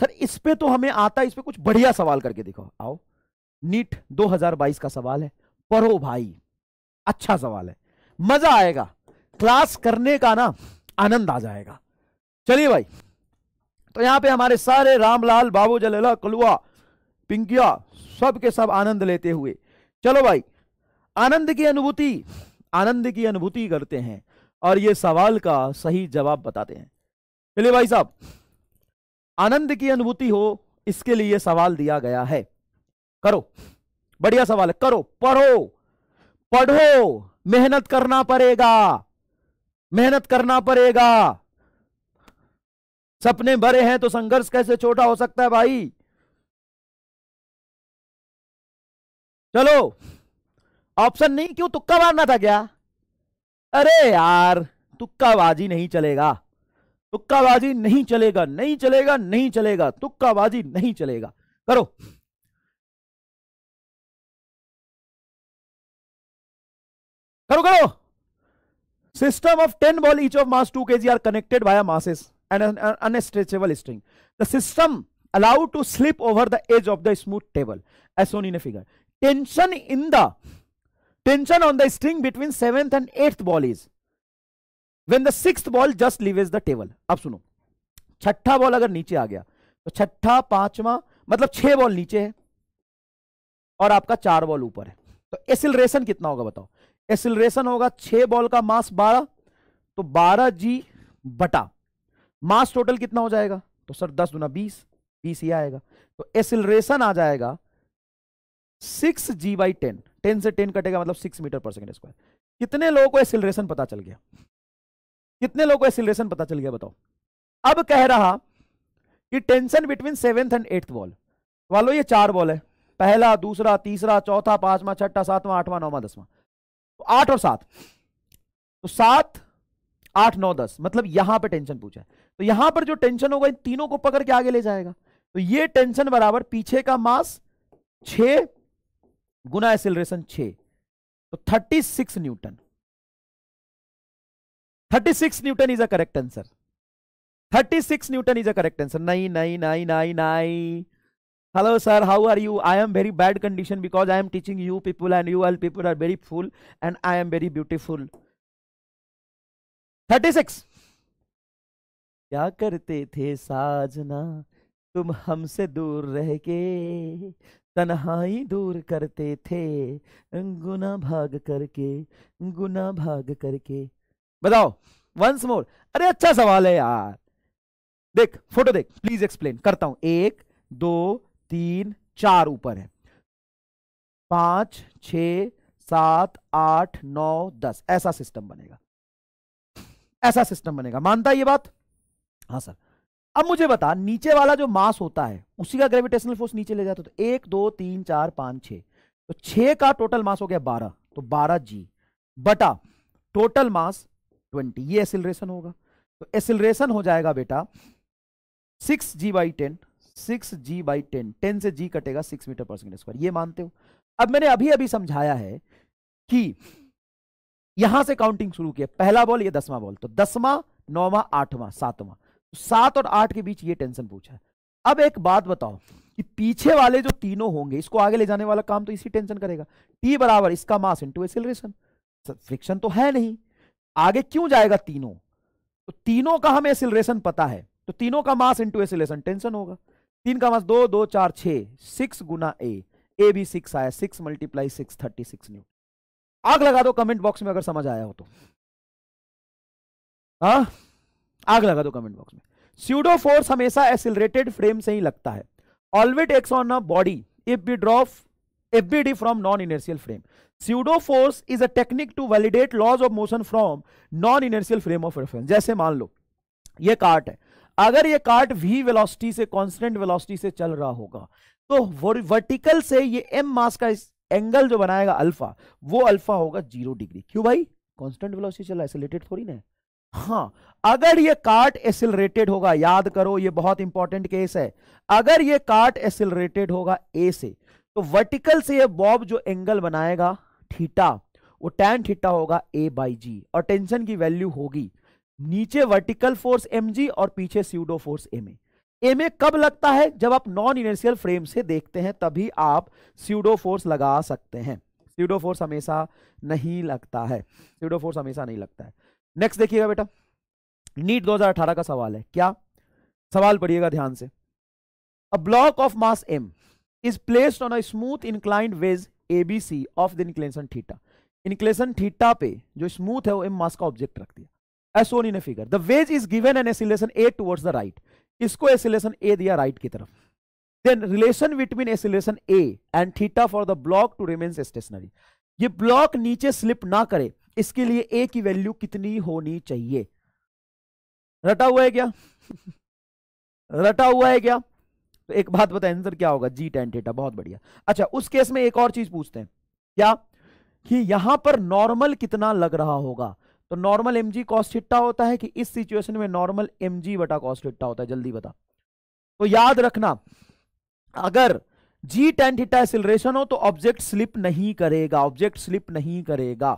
सर इस पे तो हमें आता है इस पे कुछ बढ़िया सवाल करके देखो आओ नीट 2022 का सवाल है पढ़ो भाई अच्छा सवाल है मजा आएगा क्लास करने का ना आनंद आ जाएगा चलिए भाई तो यहाँ पे हमारे सारे रामलाल बाबू जलेला कलुआ पिंकिया सब के सब आनंद लेते हुए चलो भाई आनंद की अनुभूति आनंद की अनुभूति करते हैं और ये सवाल का सही जवाब बताते हैं चलिए भाई साहब आनंद की अनुभूति हो इसके लिए सवाल दिया गया है करो बढ़िया सवाल है करो पढ़ो पढ़ो मेहनत करना पड़ेगा मेहनत करना पड़ेगा सपने भरे हैं तो संघर्ष कैसे छोटा हो सकता है भाई चलो ऑप्शन नहीं क्यों तुक्का मारना था क्या अरे यार तुक्काबाजी नहीं चलेगा तुक्काबाजी नहीं चलेगा नहीं चलेगा नहीं चलेगा तुक्काबाजी नहीं चलेगा करो करो करो system of ten ball each of mass two के g are connected by masses and an, an unstretchable string. The system allowed to slip over the edge of the smooth table as shown in a figure. Tension in the tension on the string between seventh and eighth ball is when the sixth ball just leaves the table. अब सुनो छठा ball अगर नीचे आ गया तो छठा पांचवा मतलब छह ball नीचे है और आपका चार ball ऊपर है तो acceleration कितना होगा बताओ Acceleration होगा छह ball का mass बारह तो बारह जी बटा मास टोटल कितना हो जाएगा तो सर दस दुना बीस बीस ये आएगा तो एसिलेशन आ जाएगा six g by ten ten से टेन कटेगा मतलब सिक्स मीटर पर सेकेंड स्क्वायर कितने लोगों को एसिलेशन पता चल गया कितने लोगों को एसिलेशन पता चल गया बताओ अब कह रहा कि tension between seventh and eighth ball वालों ये चार बॉल है पहला दूसरा तीसरा चौथा पांचवा छठा सातवां आठवां नौवां दसवां तो आठ और सात तो सात आठ नौ दस मतलब यहां पे टेंशन पूछा है तो यहां पर जो टेंशन होगा इन तीनों को पकड़ के आगे ले जाएगा तो ये टेंशन बराबर पीछे का मास छ गुना एसिलेशन तो 36 newton 36 newton is a correct answer thirty six newton is a correct answer नहीं नहीं नहीं नहीं नहीं hello sir how are you I am very bad condition because I am teaching you people and you all people are very full and I am very beautiful thirty six क्या करते थे साजना तुम हमसे दूर रह के तनहाई दूर करते थे गुना भाग करके गुना भाग करके बताओ वंस मोर अरे अच्छा सवाल है यार देख फोटो देख प्लीज एक्सप्लेन करता हूं एक दो तीन चार ऊपर है पांच छ सात आठ नौ दस ऐसा सिस्टम बनेगा ऐसा सिस्टम बनेगा मानता है ये बात हाँ सर अब मुझे बता नीचे वाला जो मास होता है उसी का ग्रेविटेशनल फोर्स नीचे ले जाता तो एक दो तीन चार पांच छः तो छ का टोटल मास हो गया बारह तो बारह जी बटा टोटल मास ट्वेंटी ये एसिलेशन होगा तो एसिलेशन हो जाएगा बेटा six g by ten six g by ten ten से जी कटेगा सिक्स मीटर पर सेकेंड स्क्वायर ये मानते हो अब मैंने अभी अभी समझाया है कि यहां से काउंटिंग शुरू किया पहला बॉल ये दसवां बॉल तो दसवां नौवां आठवां सातवां सात और आठ के बीच ये टेंशन पूछा है अब एक बात बताओ कि पीछे वाले जो तीनों होंगे इसको आगे ले जाने वाला काम तो इसी टेंशन करेगा टी बराबर इसका मास इंटू एक्सिलेशन फ्रिक्शन तो है नहीं आगे क्यों जाएगा तीनों तो तीनों का हमें एक्सिलेशन पता है तो तीनों का मास इंटू एसिलेशन टेंशन होगा तीन का मास दो दो चार छ सिक्स गुना ए ए भी सिक्स आया six multiply six thirty six new आग लगा दो कमेंट बॉक्स में अगर समझ आया हो तो हाँ आग लगा दो कमेंट बॉक्स में स्यूडो फोर्स हमेशा एसिलरेटेड फ्रेम से ही लगता है always acts on a body if be draw F B D from non inertial frame pseudo force is a technique to validate laws of motion from non inertial frame of reference जैसे मान लो ये cart है अगर ये cart V velocity से constant velocity से चल रहा होगा तो वर्टिकल से ये एम मास का एंगल जो बनाएगा अल्फा वो अल्फा होगा जीरो डिग्री क्यों भाई कांस्टेंट वेलोसिटी चला रहा थोड़ी ना हाँ अगर ये कार्ट एसिलरेटेड होगा याद करो ये बहुत इंपॉर्टेंट केस है अगर ये कार्ट एसिलरेटेड होगा ए से तो वर्टिकल से ये बॉब जो एंगल बनाएगा थीटा वो टैन थीटा होगा ए बाई जी और टेंशन की वैल्यू होगी नीचे वर्टिकल फोर्स एम जी और पीछे pseudo force M A M A कब लगता है जब आप नॉन इनर्शियल फ्रेम से देखते हैं तभी आप सीडो फोर्स लगा सकते हैं सीडो फोर्स हमेशा नहीं लगता है सीडो फोर्स हमेशा नहीं लगता है नेक्स्ट देखिएगा बेटा नीट 2018 का सवाल है क्या सवाल पढ़िएगा ध्यान से a block of mass M is placed on a smooth inclined wedge ABC of the inclination theta inclination theta पे जो स्मूथ है वो एम मास का ऑब्जेक्ट रख दिया as shown in a figure the wedge is given an acceleration A towards the right इसको acceleration A दिया right right की तरफ then relation between acceleration A and theta for the block to remains stationary ये block नीचे slip ना करे इसके लिए ए की वैल्यू कितनी होनी चाहिए रटा हुआ है क्या रटा हुआ है क्या तो एक बात बताए आंसर क्या होगा जी टेन डेटा बहुत बढ़िया अच्छा उस केस में एक और चीज पूछते हैं क्या कि यहां पर नॉर्मल कितना लग रहा होगा तो नॉर्मल एम जी कॉस्टिट्टा होता है कि इस सिचुएशन में नॉर्मल एम जी बटा कॉस्टिट्टा होता है जल्दी बता तो याद रखना अगर जी टेन थीटा एसिलरेशन हो तो ऑब्जेक्ट स्लिप नहीं करेगा ऑब्जेक्ट स्लिप नहीं करेगा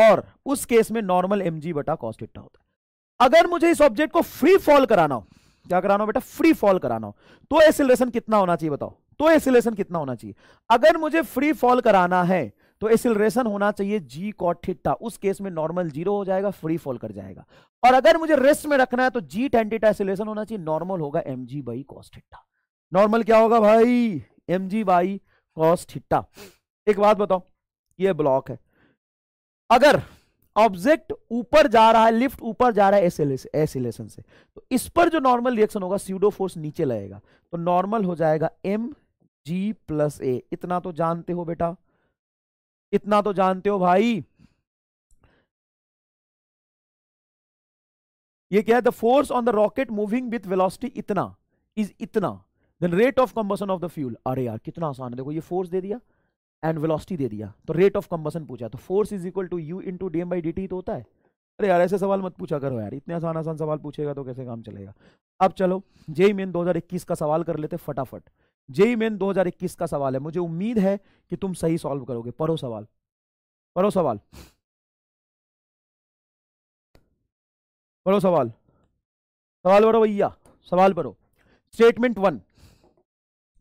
और उस केस में नॉर्मल एम जी बटा कॉस्ट इट्टा होता है अगर मुझे इस ऑब्जेक्ट को फ्री फॉल कराना हो क्या कराना हो बेटा फ्री फॉल कराना हो तो एसिलेशन कितना होना चाहिए बताओ तो एसिलेशन कितना होना चाहिए अगर मुझे फ्री फॉल कराना है तो एसिलेशन होना चाहिए जी कॉट थीटा उस केस में नॉर्मल जीरो हो जाएगा फ्री फॉल कर जाएगा और अगर मुझे रेस्ट में रखना है तो जी टेन थीटा एसिलेशन होना चाहिए नॉर्मल होगा M G by cos theta normal क्या होगा भाई M G by cos theta एक बात बताओ ये ब्लॉक है अगर ऑब्जेक्ट ऊपर जा रहा है लिफ्ट ऊपर जा रहा है एसिलेशन से तो इस पर जो नॉर्मल रिएक्शन होगा सीडो फोर्स नीचे लगेगा तो नॉर्मल हो जाएगा एम जी प्लस ए इतना तो जानते हो बेटा इतना तो जानते हो भाई ये क्या है the force on the rocket moving with velocity इतना इज इतना then rate of combustion of the fuel अरे यार कितना आसान है देखो ये फोर्स दे दिया एंड वेलोसिटी दे दिया तो रेट ऑफ कंबसन पूछा तो force is equal to U into D M by D T तो होता है अरे यार ऐसे सवाल मत पूछा करो यार इतने आसान आसान सवाल पूछेगा तो कैसे काम चलेगा अब चलो जेई मेन 2021 का सवाल कर लेते फटाफट जेई मेन 2021 का सवाल है मुझे उम्मीद है कि तुम सही सॉल्व करोगे पढ़ो सवाल पढ़ो सवाल पढ़ो सवाल सवाल पढ़ो भैया सवाल पढ़ो स्टेटमेंट वन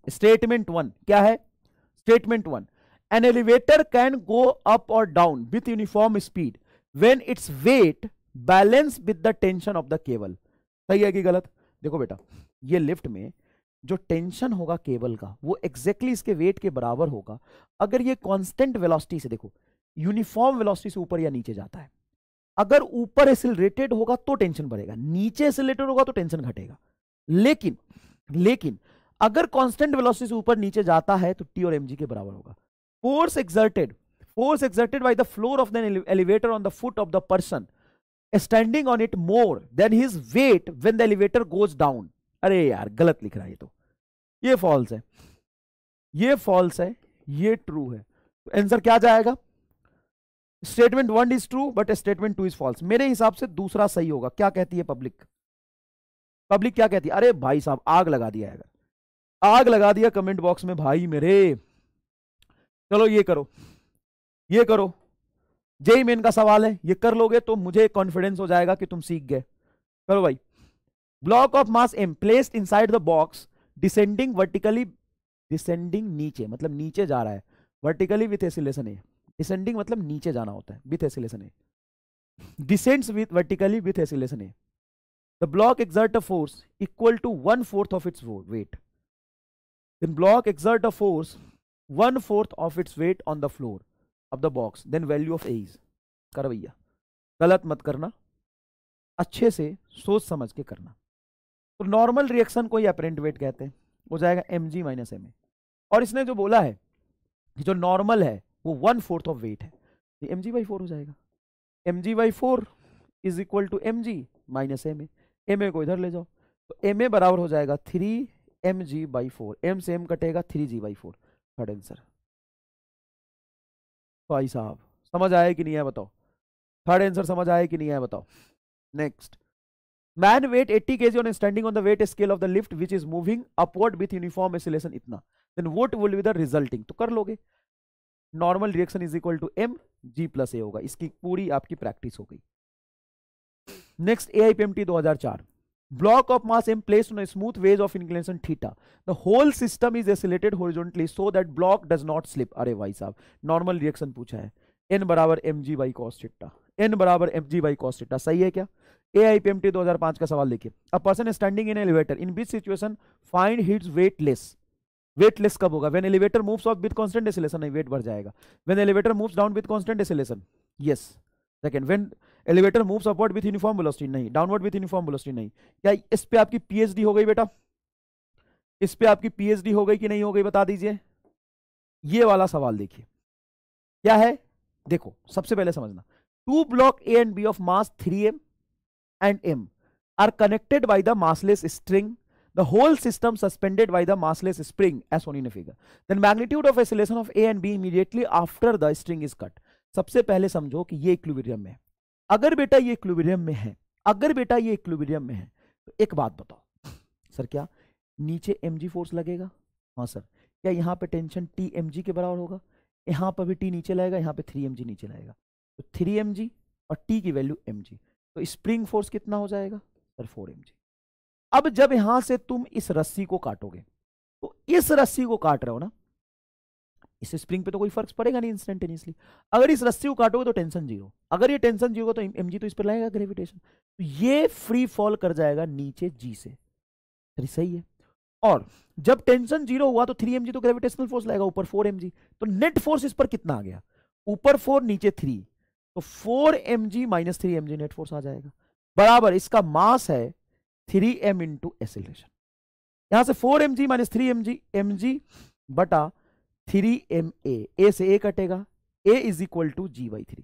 स्टेटमेंट वन क्या है statement one an elevator can go up और down with uniform speed when its weight balance with the tension of the cable सही है कि गलत देखो बेटा ये लिफ्ट में जो टेंशन होगा केबल का वो एग्जैक्टली exactly इसके वेट के बराबर होगा अगर ये कांस्टेंट वेलोसिटी से देखो यूनिफॉर्म वेलोसिटी से ऊपर या नीचे जाता है अगर ऊपर एसिलेटेड होगा तो टेंशन बढ़ेगा नीचे एसिलेटेड होगा तो टेंशन घटेगा लेकिन लेकिन अगर कांस्टेंट वेलोसिटी से ऊपर नीचे जाता है तो टी और एम के बराबर होगा force exerted force exerted by the floor of the elevator on the foot of the person standing on it more than his weight when the elevator goes down अरे यार गलत लिख रहा है ये तो ये फॉल्स है ये फॉल्स है ये ट्रू है आंसर क्या जाएगा statement one is true but statement two is false मेरे हिसाब से दूसरा सही होगा क्या कहती है पब्लिक पब्लिक क्या कहती है अरे भाई साहब आग लगा दिया है आग लगा दिया कमेंट बॉक्स में भाई मेरे चलो ये करो ये करो जेई मेन का सवाल है ये कर लोगे तो मुझे कॉन्फिडेंस हो जाएगा कि तुम सीख गए करो भाई block of mass M placed inside the box descending vertically descending नीचे मतलब नीचे जा रहा है vertically with acceleration A descending मतलब नीचे जाना होता है with acceleration A descends with vertically with acceleration A the block exert a force equal to one fourth of its weight then block exert a force one fourth of its weight on the floor of the box then value of एज कर भैया गलत मत करना अच्छे से सोच समझ के करना तो नॉर्मल रिएक्शन को ही अपरेंट वेट कहते हैं वो जाएगा M G minus M A और इसने जो बोला है जो नॉर्मल है वो वन फोर्थ ऑफ वेट है एम जी बाई फोर हो जाएगा M G by four is equal to M G minus M A M A को इधर ले जाओ तो एम ए बराबर हो जाएगा three M G by four M से एम कटेगा three G by four third answer भाई साहब समझ आया कि नहीं है बताओ थर्ड आंसर समझ आया कि नहीं है बताओ next man weight K G on standing on the weight scale of the lift which is moving upward with uniform acceleration इतना then what will with resulting तो कर लोगे normal reaction is equal to M G plus A होगा इसकी पूरी आपकी practice हो गई next A I P M T दो हजार चार block of mass m placed on a smooth wedge of inclination theta the whole system is oscillated horizontally so that block does not slip अरे भाई साहब normal reaction पूछा है n बराबर M G by cos theta N बराबर M G by cos theta सही है क्या A I P M T दो हजार पांच का सवाल देखिए a person standing in elevator in which situation find hits weightless weightless कब होगा when elevator moves off with constant deceleration नहीं वेट बढ़ जाएगा when elevator moves down with constant deceleration yes second when elevator moves upward with uniform velocity नहीं downward with uniform velocity नहीं क्या इस पे आपकी पीएचडी हो गई बेटा इस पे आपकी पीएचडी हो गई कि नहीं हो गई बता दीजिए ये वाला सवाल देखिए क्या है देखो सबसे पहले समझना two block A and B of mass three M and M are connected by the massless string the whole system suspended by the massless spring as shown in a figure then magnitude of oscillation of a and b immediately after the string is cut सबसे पहले समझो कि ये equilibrium में अगर बेटा ये equilibrium में है अगर बेटा ये इक्विलिब्रियम में है तो एक बात बताओ सर क्या नीचे एम फोर्स लगेगा हाँ सर क्या यहाँ पे टेंशन टी एम के बराबर होगा यहाँ पर भी टी नीचे लाएगा यहाँ पे थ्री एम नीचे लाएगा तो थ्री एम और टी की वैल्यू एम तो स्प्रिंग फोर्स कितना हो जाएगा सर फोर एम अब जब यहाँ से तुम इस रस्सी को काटोगे तो इस रस्सी को काट रहे हो ना इस स्प्रिंग पे तो कोई फर्क पड़ेगा नहीं इंस्टेंटेनियसली अगर इस रस्सी को काटोगे तो टेंशन जीरो अगर ये टेंशन जीरो तो एम तो इस पर लाएगा ग्रेविटेशन तो ये फ्री फॉल कर जाएगा नीचे जी से सही है और जब टेंशन जीरो हुआ तो थ्री एम तो ग्रेविटेशनल फोर्स लाएगा ऊपर फोर एम तो नेट फोर्स इस पर कितना आ गया ऊपर फोर नीचे थ्री तो four M G minus three M net force आ जाएगा बराबर इसका मास है थ्री एम इंटू एसिलेशन यहां से four M G minus three M G M G बटा थ्री एम ए ए से ए कटेगा A is equal to G by three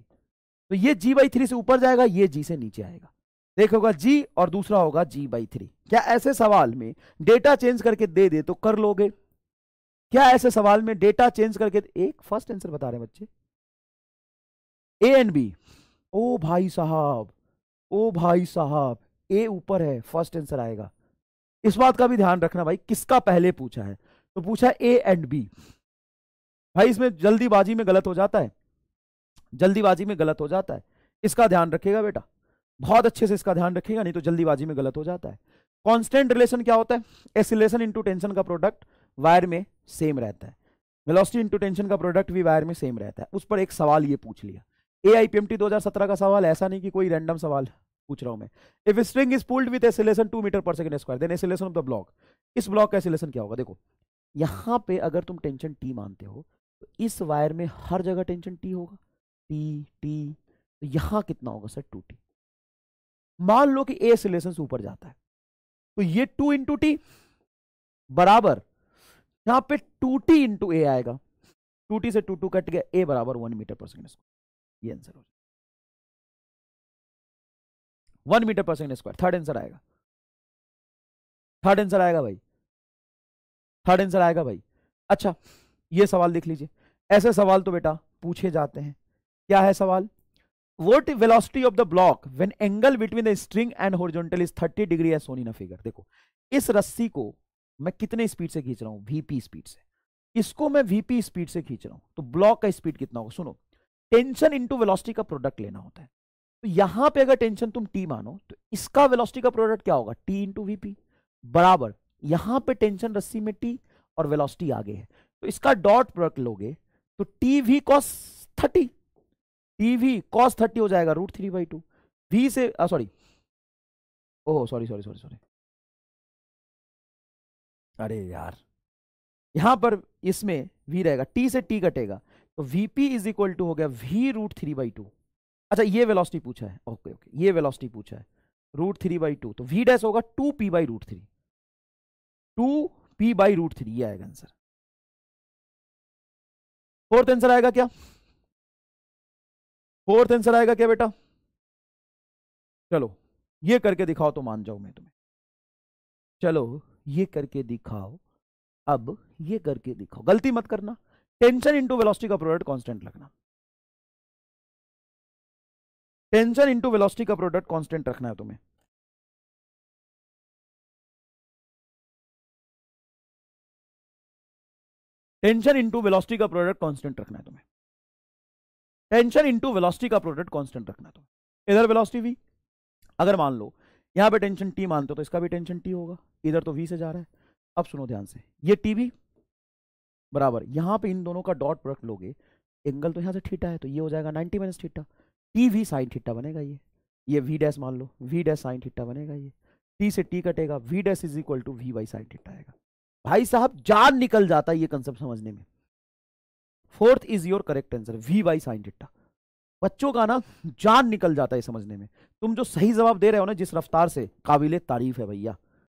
तो ये जी वाई थ्री से ऊपर जाएगा ये जी से नीचे आएगा एक होगा जी और दूसरा होगा जी बाई थ्री क्या ऐसे सवाल में डेटा चेंज करके दे दे तो कर लोगे क्या ऐसे सवाल में डेटा चेंज करके एक फर्स्ट आंसर बता रहे बच्चे ए एंड बी ओ भाई साहब ओ भाई साहब ए ऊपर है फर्स्ट आंसर आएगा इस बात का भी ध्यान रखना भाई किसका पहले पूछा है तो पूछा ए एंड बी भाई इसमें जल्दीबाजी में गलत हो जाता है जल्दीबाजी में गलत हो जाता है इसका ध्यान रखेगा बेटा बहुत अच्छे से इसका ध्यान रखेगा नहीं तो जल्दीबाजी में गलत हो जाता है कॉन्स्टेंट रिलेशन क्या होता है एसिलेशन इंटू टेंशन का प्रोडक्ट वायर में सेम रहता है वेलोसिटी इंटू टेंशन का प्रोडक्ट भी वायर में सेम रहता है उस पर एक सवाल ये पूछ लिया A I P M T दो हजार सत्रह का सवाल ऐसा नहीं कि कोई रैंडम सवाल पूछ रहा हूं मैं if string is pulled with acceleration two metre पर second square then acceleration of the block इस ब्लॉक का एसिलेशन क्या होगा देखो यहां पे अगर तुम टेंशन टी मानते हो तो इस वायर में हर जगह टेंशन टी होगा टी टी तो यहां कितना होगा सर टू टी मान लो कि ए सिलेशन ऊपर जाता है तो ये टू इंटू टी बराबर यहां पे टू टी इंटू ए आएगा टू टी से टू टू कट गया ए बराबर वन मीटर पर सेकेंड स्क्वायर ये आंसर हो जाएगा वन मीटर पर सेकेंड स्क्वायर थर्ड आंसर आएगा थर्ड आंसर आएगा भाई थर्ड आंसर आएगा भाई अच्छा ये सवाल देख लीजिए ऐसे सवाल तो बेटा पूछे जाते हैं क्या है सवाल what velocity of the block when angle between the string and horizontal is thirty degree है सोनी इन फिगर देखो इस रस्सी को मैं कितने स्पीड से खींच रहा हूँ वीपी स्पीड से इसको मैं वीपी स्पीड से खींच रहा हूँ तो ब्लॉक का स्पीड कितना होगा सुनो टेंशन इंटू वेलोसिटी का प्रोडक्ट लेना होता है तो यहां पे अगर टेंशन तुम टी मानो तो इसका वेलोसिटी का प्रोडक्ट क्या होगा टी इंटू वीपी बराबर यहां पे टेंशन रस्सी में टी और वेलोसिटी आगे है तो इसका डॉट प्रोडक्ट लोगे तो T V cos thirty T V cos thirty हो जाएगा root three by two V से sorry oh sorry sorry sorry sorry अरे यार यहां पर इसमें वी रहेगा टी से टी कटेगा तो वीपी इज इक्वल टू हो गया V root three by two अच्छा ये वेलोसिटी पूछा है ओके ओके ये वेलोसिटी पूछा है रूट थ्री बाई टू तो वी डैश होगा two P by root three two P by root three ये आएगा आंसर फोर्थ आंसर आएगा क्या फोर्थ आंसर आएगा क्या बेटा चलो ये करके दिखाओ तो मान जाऊं मैं तुम्हें चलो ये करके दिखाओ अब ये करके दिखाओ गलती मत करना टेंशन इंटू वेलोसिटी का प्रोडक्ट कांस्टेंट लगना टेंशन इंटू वेलोसिटी का प्रोडक्ट कांस्टेंट रखना है तुम्हें टेंशन इंटू वेलोसिटी का प्रोडक्ट कांस्टेंट रखना है तुम्हें टेंशन इंटू वेलोसिटी का प्रोडक्ट कांस्टेंट रखना है तुम्हें इधर वेलोसिटी वी अगर मान लो यहां पे टेंशन टी मानते हो तो इसका भी टेंशन टी होगा इधर तो वी से जा रहा है अब सुनो ध्यान से ये टी भी बराबर यहां पे इन दोनों का डॉट प्रोडक्ट लोगे एंगल तो यहां से ठीटा है तो ये हो जाएगा ninety minus theta T V sine theta बनेगा ये ये वी डैश मान लो वी डैश साइन ठीटा बनेगा ये टी से टी कटेगा V dash is equal to V by sine theta आएगा भाई साहब जान निकल जाता है ये कंसेप्ट समझने में fourth is your correct answer V by sine theta बच्चों का ना जान निकल जाता है समझने में तुम जो सही जवाब दे रहे हो ना जिस रफ्तार से काबिल तारीफ है भैया